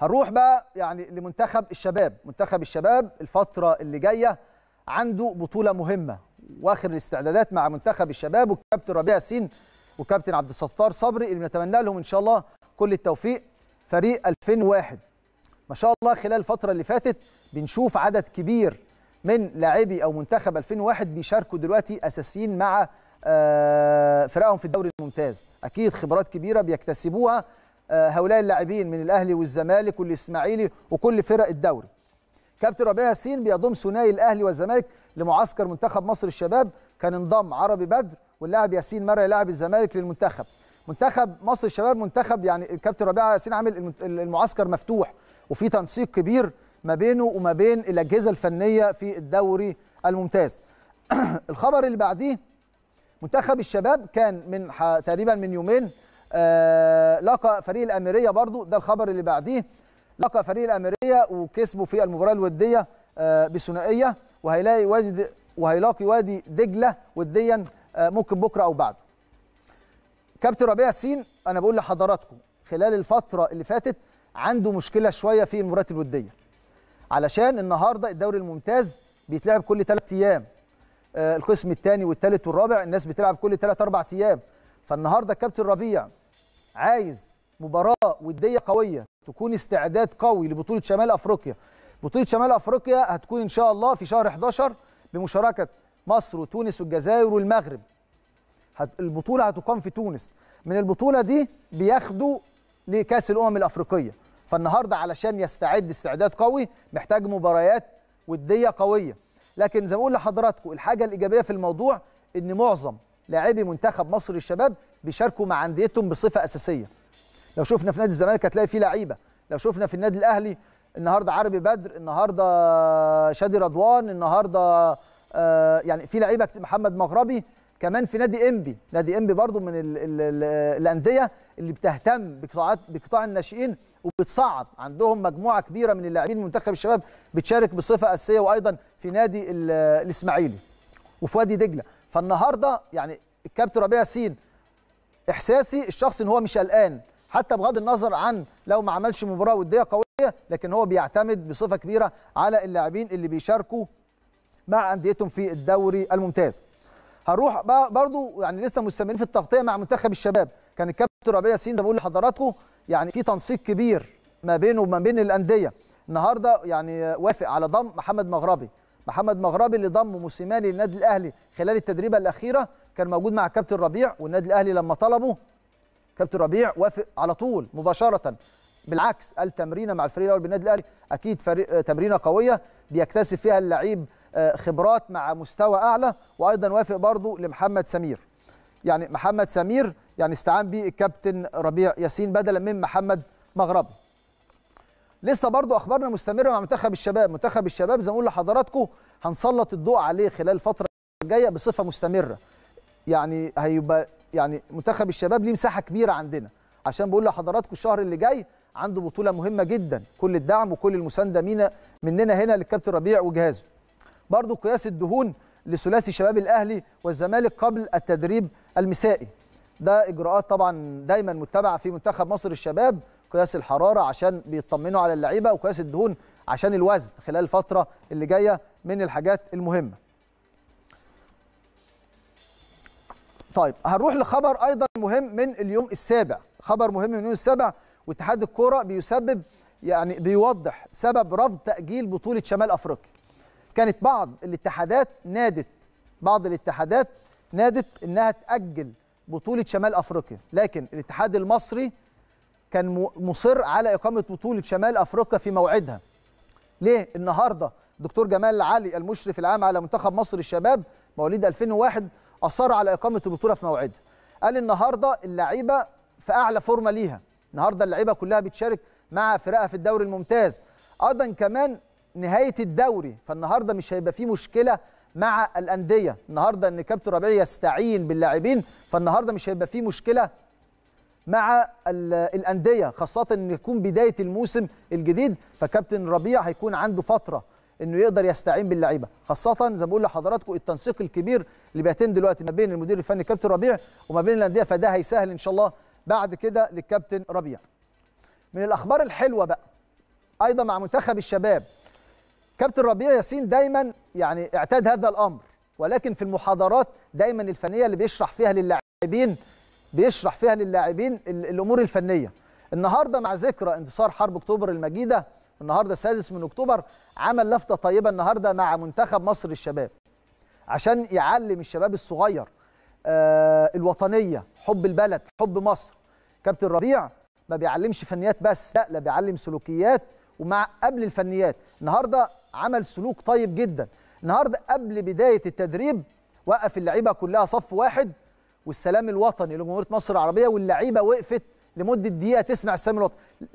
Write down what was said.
هنروح بقى يعني لمنتخب الشباب منتخب الشباب الفترة اللي جاية عنده بطولة مهمة واخر الاستعدادات مع منتخب الشباب والكابتن ربيع سين وكابتن عبد الستار صبري اللي بنتمنى لهم ان شاء الله كل التوفيق فريق 2001 ما شاء الله خلال الفترة اللي فاتت بنشوف عدد كبير من لاعبي او منتخب 2001 بيشاركوا دلوقتي اساسيين مع آه، فرقهم في الدوري الممتاز اكيد خبرات كبيره بيكتسبوها آه، هؤلاء اللاعبين من الاهلي والزمالك والاسماعيلي وكل فرق الدوري كابتن ربيع ياسين بيضم ثنائي الاهلي والزمالك لمعسكر منتخب مصر الشباب كان انضم عربي بدر واللاعب ياسين مرعي لاعب الزمالك للمنتخب منتخب مصر الشباب منتخب يعني الكابتن ربيع ياسين عامل المعسكر مفتوح وفي تنسيق كبير ما بينه وما بين الاجهزه الفنيه في الدوري الممتاز الخبر اللي بعديه منتخب الشباب كان من تقريبا من يومين آه، لقى فريق الاميريه برضو ده الخبر اللي بعديه لقى فريق الاميريه وكسبوا في المباراه الوديه آه، بثنائيه وهيلاقي وادي وهيلاقي وادي دجله وديا آه، ممكن بكره او بعده كابتن ربيع السين انا بقول لحضراتكم خلال الفتره اللي فاتت عنده مشكله شويه في المباريات الوديه علشان النهارده الدوري الممتاز بيتلعب كل ثلاث ايام القسم الثاني والثالث والرابع الناس بتلعب كل ثلاث اربع ايام فالنهارده كابتن ربيع عايز مباراه وديه قويه تكون استعداد قوي لبطوله شمال افريقيا بطوله شمال افريقيا هتكون ان شاء الله في شهر 11 بمشاركه مصر وتونس والجزائر والمغرب البطوله هتقام في تونس من البطوله دي بياخدوا لكاس الامم الافريقيه فالنهارده علشان يستعد استعداد قوي محتاج مباريات وديه قويه لكن زي ما بقول لحضراتكم الحاجه الايجابيه في الموضوع ان معظم لاعبي منتخب مصر للشباب بيشاركوا مع انديتهم بصفه اساسيه لو شفنا في نادي الزمالك هتلاقي فيه لعيبه لو شفنا في النادي الاهلي النهارده عربي بدر النهارده شادي رضوان النهارده آه، يعني في لعيبه محمد مغربي كمان في نادي انبي نادي انبي برضو من الـ الـ الـ الانديه اللي بتهتم بقطاعات بقطاع الناشئين وبتصعد عندهم مجموعه كبيره من اللاعبين منتخب الشباب بتشارك بصفه اساسيه وايضا في نادي الاسماعيلي وفي وادي دجله فالنهارده يعني الكابتن ربيع ياسين احساسي الشخصي ان هو مش قلقان حتى بغض النظر عن لو ما عملش مباراه وديه قويه لكن هو بيعتمد بصفه كبيره على اللاعبين اللي بيشاركوا مع انديتهم في الدوري الممتاز هنروح برضو يعني لسه مستمرين في التغطيه مع منتخب الشباب كان الكابتن ربيع ياسين زي ما بقول لحضراتكم يعني في تنسيق كبير ما بينه وما بين الانديه النهارده يعني وافق على ضم محمد مغربي محمد مغربي اللي ضم موسيماني للنادي الاهلي خلال التدريبه الاخيره كان موجود مع كابتن ربيع والنادي الاهلي لما طلبه كابتن ربيع وافق على طول مباشره بالعكس قال تمرينه مع الفريق الاول بالنادي الاهلي اكيد فريق آه، تمرينه قويه بيكتسب فيها اللعيب آه، خبرات مع مستوى اعلى وايضا وافق برضه لمحمد سمير يعني محمد سمير يعني استعان به الكابتن ربيع ياسين بدلا من محمد مغربي لسه برضو اخبارنا مستمره مع منتخب الشباب منتخب الشباب زي ما اقول لحضراتكم هنسلط الضوء عليه خلال الفتره الجايه بصفه مستمره يعني هيبقى يعني منتخب الشباب ليه مساحه كبيره عندنا عشان بقول لحضراتكم الشهر اللي جاي عنده بطوله مهمه جدا كل الدعم وكل المسانده مينا مننا هنا للكابتن ربيع وجهازه برضو قياس الدهون لثلاثي شباب الاهلي والزمالك قبل التدريب المسائي ده اجراءات طبعا دايما متبعه في منتخب مصر الشباب قياس الحراره عشان بيطمنوا على اللعيبه وقياس الدهون عشان الوزن خلال الفتره اللي جايه من الحاجات المهمه. طيب هنروح لخبر ايضا مهم من اليوم السابع، خبر مهم من اليوم السابع واتحاد الكوره بيسبب يعني بيوضح سبب رفض تاجيل بطوله شمال افريقيا. كانت بعض الاتحادات نادت بعض الاتحادات نادت انها تاجل بطوله شمال افريقيا، لكن الاتحاد المصري كان مصر على اقامه بطوله شمال افريقيا في موعدها ليه النهارده دكتور جمال علي المشرف العام على منتخب مصر الشباب مواليد 2001 اصر على اقامه البطوله في موعدها قال النهارده اللعيبه في اعلى فورمه ليها النهارده اللعيبه كلها بتشارك مع فرقها في الدوري الممتاز ايضا كمان نهايه الدوري فالنهارده مش هيبقى فيه مشكله مع الانديه النهارده ان كابتن ربيع يستعين باللاعبين فالنهارده مش هيبقى فيه مشكله مع الانديه خاصه ان يكون بدايه الموسم الجديد فكابتن ربيع هيكون عنده فتره انه يقدر يستعين باللعيبه خاصه زي ما بقول لحضراتكم التنسيق الكبير اللي بيتم دلوقتي ما بين المدير الفني كابتن ربيع وما بين الانديه فده هيسهل ان شاء الله بعد كده للكابتن ربيع من الاخبار الحلوه بقى ايضا مع منتخب الشباب كابتن ربيع ياسين دايما يعني اعتاد هذا الامر ولكن في المحاضرات دايما الفنيه اللي بيشرح فيها للاعبين بيشرح فيها للاعبين الامور الفنيه النهارده مع ذكرى انتصار حرب اكتوبر المجيده النهارده السادس من اكتوبر عمل لفته طيبه النهارده مع منتخب مصر الشباب عشان يعلم الشباب الصغير آه الوطنيه حب البلد حب مصر كابتن ربيع ما بيعلمش فنيات بس لا لا بيعلم سلوكيات ومع قبل الفنيات النهارده عمل سلوك طيب جدا النهارده قبل بدايه التدريب وقف اللعيبه كلها صف واحد والسلام الوطني لجمهوريه مصر العربيه واللعيبه وقفت لمده دقيقه تسمع السلام الوطني